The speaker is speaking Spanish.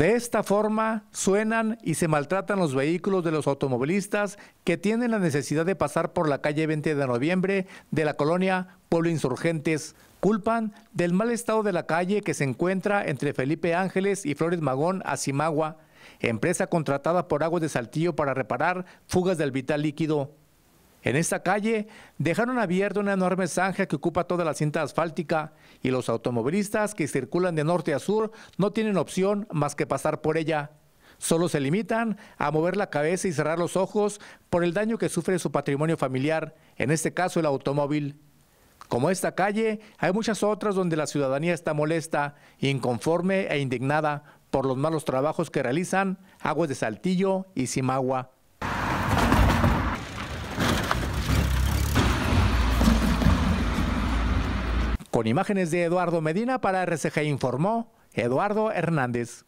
De esta forma suenan y se maltratan los vehículos de los automovilistas que tienen la necesidad de pasar por la calle 20 de noviembre de la colonia Pueblo Insurgentes. Culpan del mal estado de la calle que se encuentra entre Felipe Ángeles y Flores Magón a empresa contratada por Aguas de Saltillo para reparar fugas del vital líquido. En esta calle dejaron abierta una enorme zanja que ocupa toda la cinta asfáltica y los automovilistas que circulan de norte a sur no tienen opción más que pasar por ella. Solo se limitan a mover la cabeza y cerrar los ojos por el daño que sufre su patrimonio familiar, en este caso el automóvil. Como esta calle, hay muchas otras donde la ciudadanía está molesta, inconforme e indignada por los malos trabajos que realizan Aguas de Saltillo y Simagua. Con imágenes de Eduardo Medina para RCG informó Eduardo Hernández.